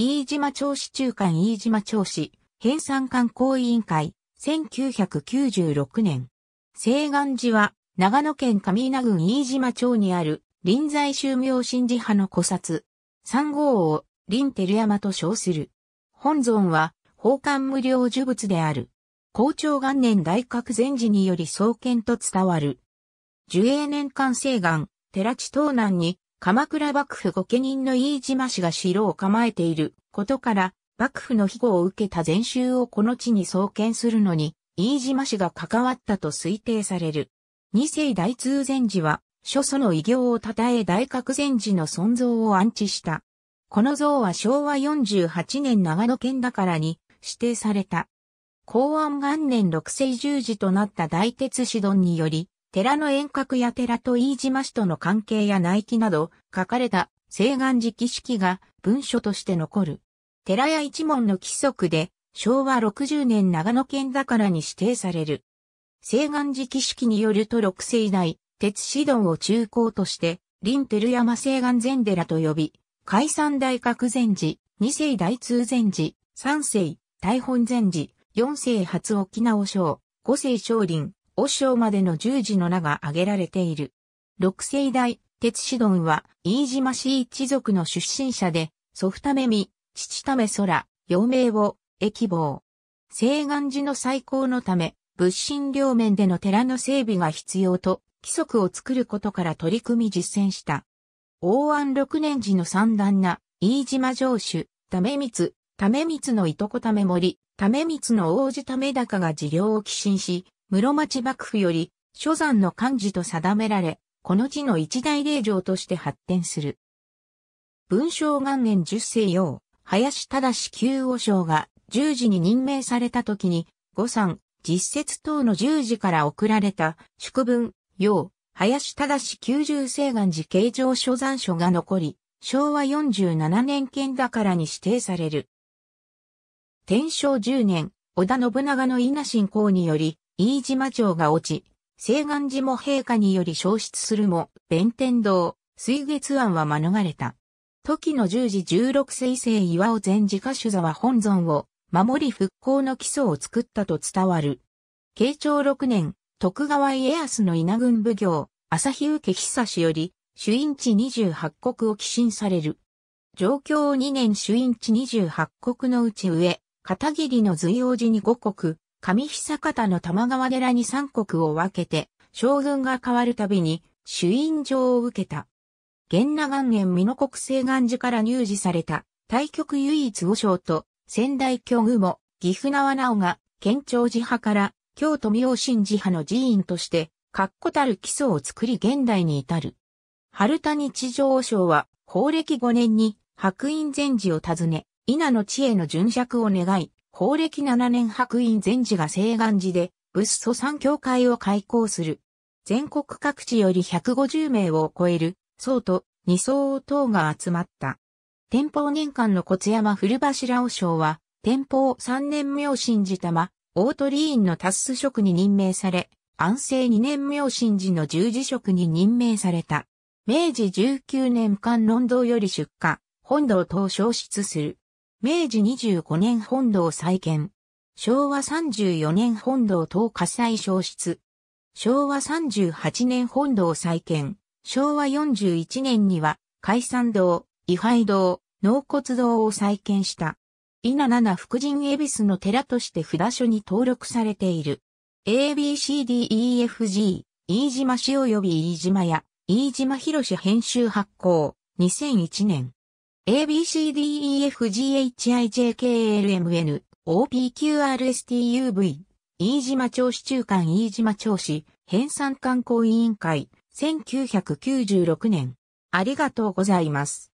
飯島町市中間飯島町市、編纂観光委員会、1996年。西岸寺は、長野県上稲郡飯島町にある、臨在宗明神寺派の古刹。三号を、臨照山と称する。本尊は、宝冠無料呪物である。校長元年大覚禅寺により創建と伝わる。樹永年間西岸、寺地東南に、鎌倉幕府御家人の飯島氏が城を構えていることから、幕府の庇護を受けた禅宗をこの地に創建するのに、飯島氏が関わったと推定される。二世大通禅寺は、諸祖の偉業を称え大覚禅寺の存像を安置した。この像は昭和48年長野県だからに指定された。公安元年六世十字となった大鉄子丼により、寺の遠隔や寺と飯島市との関係や内記など書かれた西岸時式が文書として残る。寺や一門の規則で昭和60年長野県だからに指定される。西岸時式によると六世代、鉄子導を中高として林照山西岸禅寺と呼び、海山大覚禅寺、二世大通禅寺、三世、大本禅寺、四世初沖縄省、五世少林、和尚までの十字の名が挙げられている。六世代、鉄子丼は、飯島氏一族の出身者で、祖父ためみ、父ため空、幼名を、駅坊。西岸寺の再興のため、物心両面での寺の整備が必要と、規則を作ることから取り組み実践した。王安六年時の三段な、飯島城主、為光、為光のいとこため森、め光の王子為高が事業を寄進し、室町幕府より、諸山の漢字と定められ、この地の一大霊場として発展する。文章元年十世用、林正旧王将が十時に任命された時に、五三、実説等の十時から送られた祝文、用、林正九十世元寺形状諸山書が残り、昭和47年県だからに指定される。天正十年、織田信長の稲信公により、飯島城が落ち、西岸寺も陛下により消失するも、弁天堂、水月庵は免れた。時の十時十六世紀岩尾前自家主座は本尊を守り復興の基礎を作ったと伝わる。慶長六年、徳川家康の稲軍奉行、朝日受久しより、主因地二十八国を寄進される。上京二年主因地二十八国のうち上、片桐の随王寺に五国、上久方の玉川寺に三国を分けて、将軍が変わるたびに、主印状を受けた。源那元年美濃国政願寺から入寺された、対局唯一五将と、仙台京具も、岐阜縄直が、県庁寺派から、京都明神寺派の寺院として、確固たる基礎を作り現代に至る。春谷地上和尚は、法暦五年に、白隠禅寺を訪ね、稲の知恵の巡釈を願い、法暦7年白院禅寺が西岸寺で仏祖三教会を開校する。全国各地より150名を超える、僧と二僧等が集まった。天保年間の骨山古柱和尚は、天保三年明神寺玉、大鳥院の達須職に任命され、安政二年明神寺の十字職に任命された。明治19年間論道より出荷、本堂等消失する。明治25年本堂再建。昭和34年本堂等火災消失。昭和38年本堂再建。昭和41年には、海山堂、位牌堂、納骨堂を再建した。稲七福神恵比寿の寺として札所に登録されている。ABCDEFG、飯島市及び飯島屋、飯島博士編集発行、2001年。ABCDEFGHIJKLMN、OPQRSTUV、飯島町市中間飯島町市、編纂観光委員会、1996年。ありがとうございます。